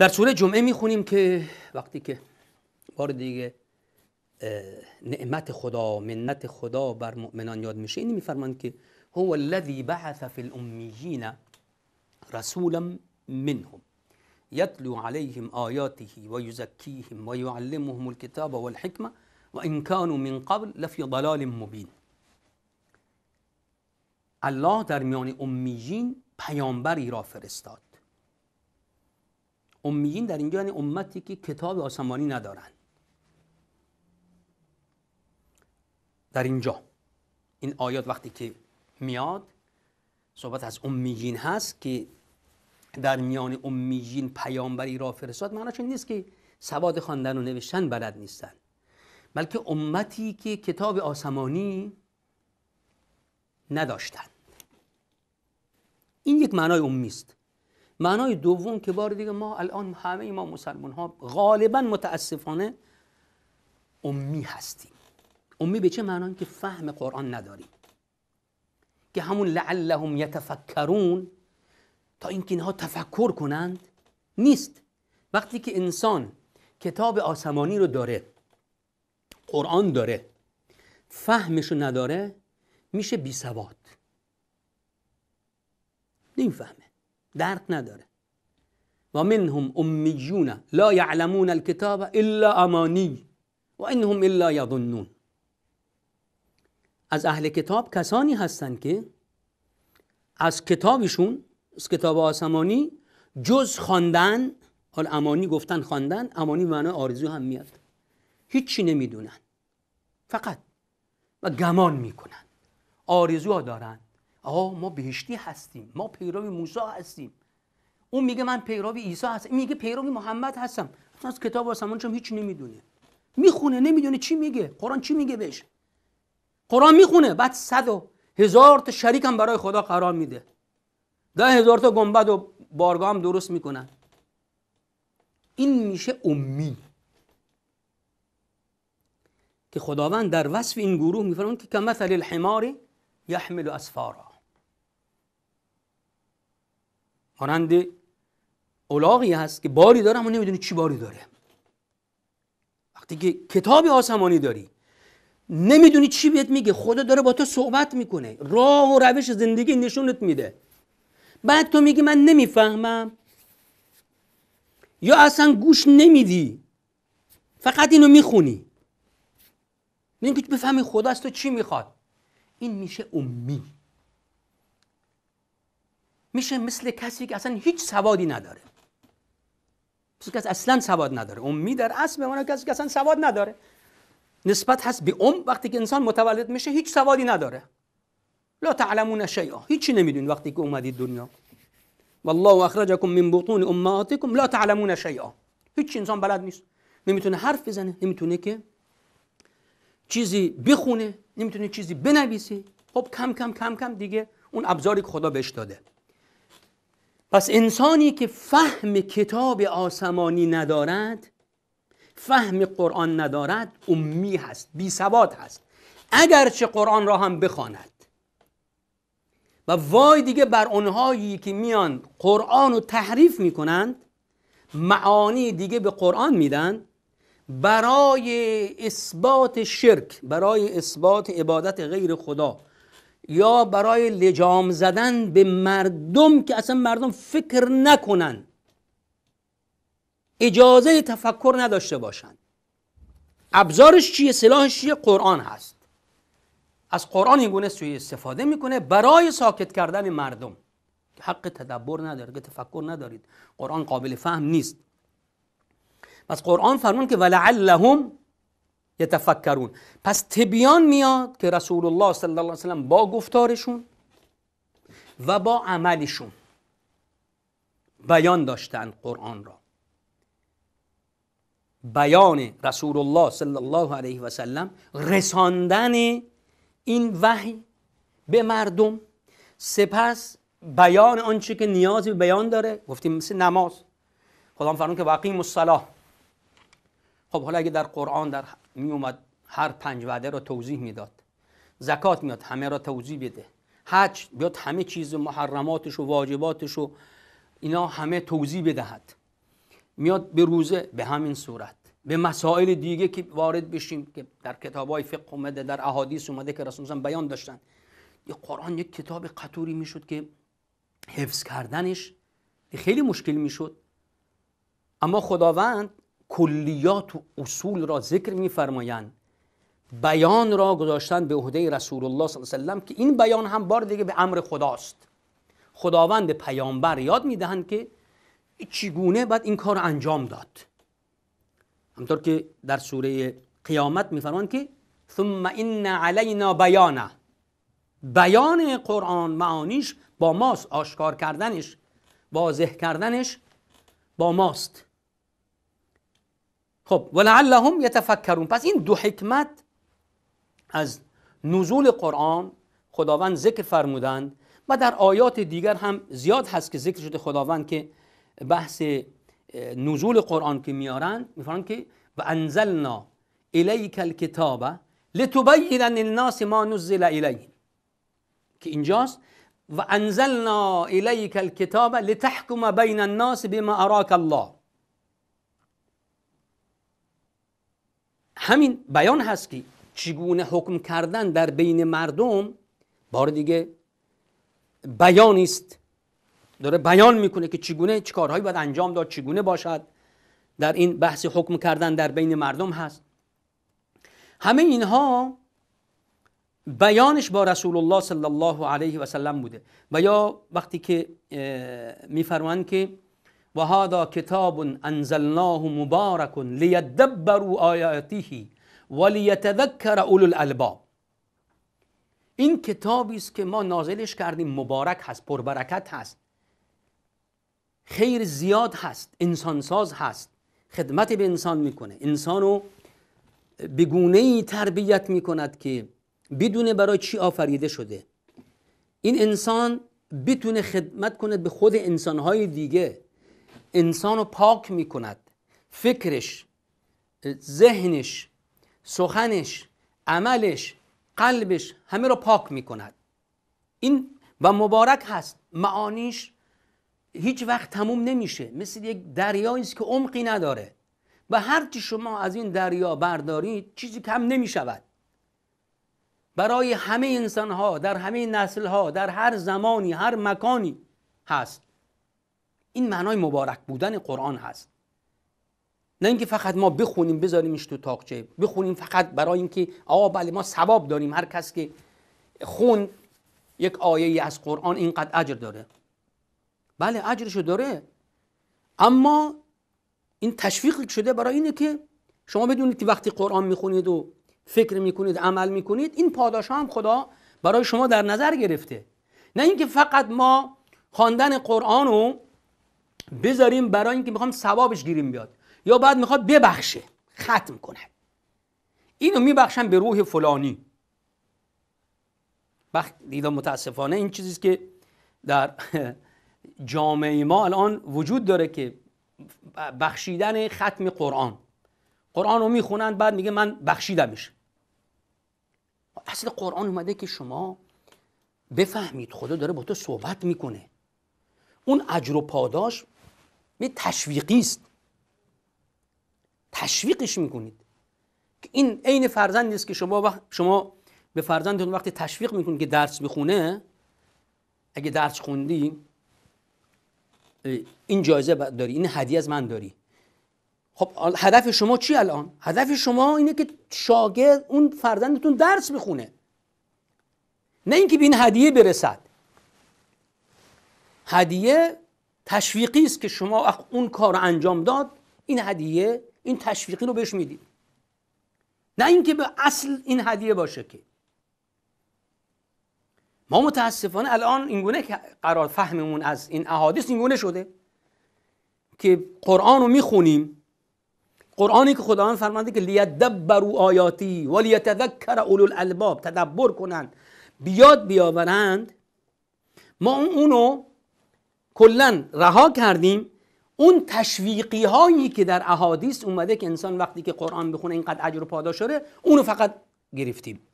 در سوره جمعه میخونیم که وقتی که بار دیگه نعمت خدا منت خدا بر مؤمنان یاد میشه این که هو الذی بعث فی الامیین رسولا منهم يتلو عليهم آياته ويزكيهم ويعلمهم الكتاب والحكمة وان كانوا من قبل لفي ضلال مبين الله در میان امیین پیامبری را فرستاد امیین در اینجا یعنی امتی که کتاب آسمانی ندارن در اینجا این آیات وقتی که میاد صحبت از امیین هست که در میان امیین پیامبری را فرستاد معناش نیست که سواد خواندن و نوشتن بلد نیستن بلکه امتی که کتاب آسمانی نداشتند این یک معنای امیست است معنای دوم که بار دیگه ما الان همه ما مسلمان ها غالبا متاسفانه امی هستیم امی به چه معنایی که فهم قرآن نداریم که همون لعلهم یتفکرون تا اینکه اینها تفکر کنند نیست وقتی که انسان کتاب آسمانی رو داره قرآن داره فهمش رو نداره میشه بی سواد فهمه. درک نداره و منهم امیون لا یعلمون الکتاب الا امانی و انهم الا یظنون از اهل کتاب کسانی هستند که از کتابشون از کتاب آسمانی جز خواندن حال امانی گفتن خواندن امانی معنای آرزو هم میاد هیچی نمیدونن فقط و گمان میکنن آرزو ها دارن آقا ما بهشتی هستیم ما پیرو موسی هستیم اون میگه من پیرو عیسی هستم میگه پیرو محمد هستم از کتاب چون هیچ نمیدونه میخونه نمیدونه چی میگه قرآن چی میگه بهش قرآن میخونه بعد صد و هزار تا شریک هم برای خدا قرار میده ده هزار تا گنبد و بارگاه هم درست میکنن این میشه امی که خداوند در وصف این گروه میفرمون که کمثل الحمار یحمل اسفارا مانند اولاغی هست که باری داره اما نمیدونی چی باری داره وقتی که کتاب آسمانی داری نمیدونی چی بهت میگه خدا داره با تو صحبت میکنه راه و روش زندگی نشونت میده بعد تو میگی من نمیفهمم یا اصلا گوش نمیدی فقط اینو میخونی میگی بفهمی خدا از تو چی میخواد این میشه امی میشه مثل کسی که اصلا هیچ سوادی نداره کسی که اصلا سواد نداره امی در اصل به کسی که اصلا سواد نداره نسبت هست به ام وقتی که انسان متولد میشه هیچ سوادی نداره لا تعلمون شیئا هیچی نمیدونید وقتی که اومدید دنیا والله اخرجکم من بطون امهاتکم لا تعلمون شیئا هیچ انسان بلد نیست نمیتونه حرف بزنه نمیتونه که چیزی بخونه نمیتونه چیزی بنویسه خب کم کم کم کم دیگه اون ابزاری که خدا بهش داده پس انسانی که فهم کتاب آسمانی ندارد فهم قرآن ندارد امی هست بی سواد هست اگرچه قرآن را هم بخواند و وای دیگه بر اونهایی که میان قرآن رو تحریف میکنند معانی دیگه به قرآن میدن برای اثبات شرک برای اثبات عبادت غیر خدا یا برای لجام زدن به مردم که اصلا مردم فکر نکنن اجازه تفکر نداشته باشند ابزارش چیه سلاحش چیه قرآن هست از قرآن این گونه سوی استفاده میکنه برای ساکت کردن مردم حق تدبر ندارید که تفکر ندارید قرآن قابل فهم نیست پس قرآن فرمان که ولعلهم یتفکرون پس تبیان میاد که رسول الله صلی الله علیه وسلم با گفتارشون و با عملشون بیان داشتن قرآن را بیان رسول الله صلی الله علیه و سلم رساندن این وحی به مردم سپس بیان آنچه که نیاز به بیان داره گفتیم مثل نماز خدا فرمود که واقعی الصلاه خب حالا اگه در قرآن در می اومد هر پنج وعده را توضیح میداد زکات میاد همه را توضیح بده حج بیاد همه چیز محرماتش و واجباتش و اینا همه توضیح بدهد میاد به روزه به همین صورت به مسائل دیگه که وارد بشیم که در کتابای فقه اومده در احادیث اومده که رسول بیان داشتن یه قرآن یک کتاب قطوری میشد که حفظ کردنش خیلی مشکل میشد اما خداوند کلیات و اصول را ذکر میفرمایند بیان را گذاشتن به عهده رسول الله صلی الله علیه وسلم که این بیان هم بار دیگه به امر خداست خداوند پیامبر یاد میدهند که چگونه باید این کار انجام داد همطور که در سوره قیامت میفرمان که ثم ان علینا بیانه بیان قرآن معانیش با ماست آشکار کردنش واضح کردنش با ماست خب ولعلهم يتفكرون پس این دو حکمت از نزول قرآن خداوند ذکر فرمودند و در آیات دیگر هم زیاد هست که ذکر شده خداوند که بحث اه، نزول قرآن که میارن میفرن که و انزلنا الیک الکتاب لتبین للناس ما نزل الیه که اینجاست و انزلنا الیک الکتاب لتحکم بین الناس بما اراک الله همین بیان هست که چگونه حکم کردن در بین مردم بار دیگه بیان است داره بیان میکنه که چگونه چه کارهایی باید انجام داد چگونه باشد در این بحث حکم کردن در بین مردم هست همه اینها بیانش با رسول الله صلی الله علیه و سلم بوده و یا وقتی که میفروند که و هذا کتاب انزلناه مبارک لیدبروا آیاتیه و لیتذکر اولو الالباب این کتابی است که ما نازلش کردیم مبارک هست پربرکت هست خیر زیاد هست انسانساز هست خدمت به انسان میکنه انسانو به گونه ای تربیت میکند که بدون برای چی آفریده شده این انسان بتونه خدمت کند به خود انسانهای دیگه انسان رو پاک می کند فکرش ذهنش سخنش عملش قلبش همه رو پاک می کند این و مبارک هست معانیش هیچ وقت تموم نمیشه مثل یک دریایی است که عمقی نداره و هرچی شما از این دریا بردارید چیزی کم نمی شود برای همه انسان ها در همه نسل ها در هر زمانی هر مکانی هست این معنای مبارک بودن قرآن هست نه اینکه فقط ما بخونیم بذاریمش تو تاقچه بخونیم فقط برای اینکه آقا بله ما ثواب داریم هر کس که خون یک آیه ای از قرآن اینقدر اجر داره بله اجرشو داره اما این تشویق شده برای اینه که شما بدونید که وقتی قرآن میخونید و فکر میکنید عمل میکنید این پاداش هم خدا برای شما در نظر گرفته نه اینکه فقط ما خواندن قرآن رو بذاریم برای اینکه میخوام ثوابش گیریم بیاد یا بعد میخواد ببخشه ختم کنه اینو میبخشم به روح فلانی بخ... متاسفانه این چیزی که در جامعه ما الان وجود داره که بخشیدن ختم قرآن قرآن رو میخونن بعد میگه من بخشیدمش اصل قرآن اومده که شما بفهمید خدا داره با تو صحبت میکنه اون اجر و پاداش می تشویقی است تشویقش میکنید که این عین فرزندی است که شما شما به فرزندتون وقتی تشویق میکنید که درس بخونه اگه درس خوندی این جایزه داری این هدیه از من داری خب هدف شما چی الان هدف شما اینه که شاگرد اون فرزندتون درس بخونه نه اینکه به این هدیه برسد هدیه تشویقی است که شما اون کار انجام داد این هدیه این تشویقی رو بهش میدید نه اینکه به اصل این هدیه باشه که ما متاسفانه الان اینگونه که قرار فهممون از این احادیث اینگونه شده که قرآن رو میخونیم قرآنی که خداوند فرمانده که و آیاتی و لیتذکر اولو الالباب تدبر کنند بیاد بیاورند ما اونو کلا رها کردیم اون تشویقی هایی که در احادیث اومده که انسان وقتی که قرآن بخونه اینقدر اجر و پاداش داره اونو فقط گرفتیم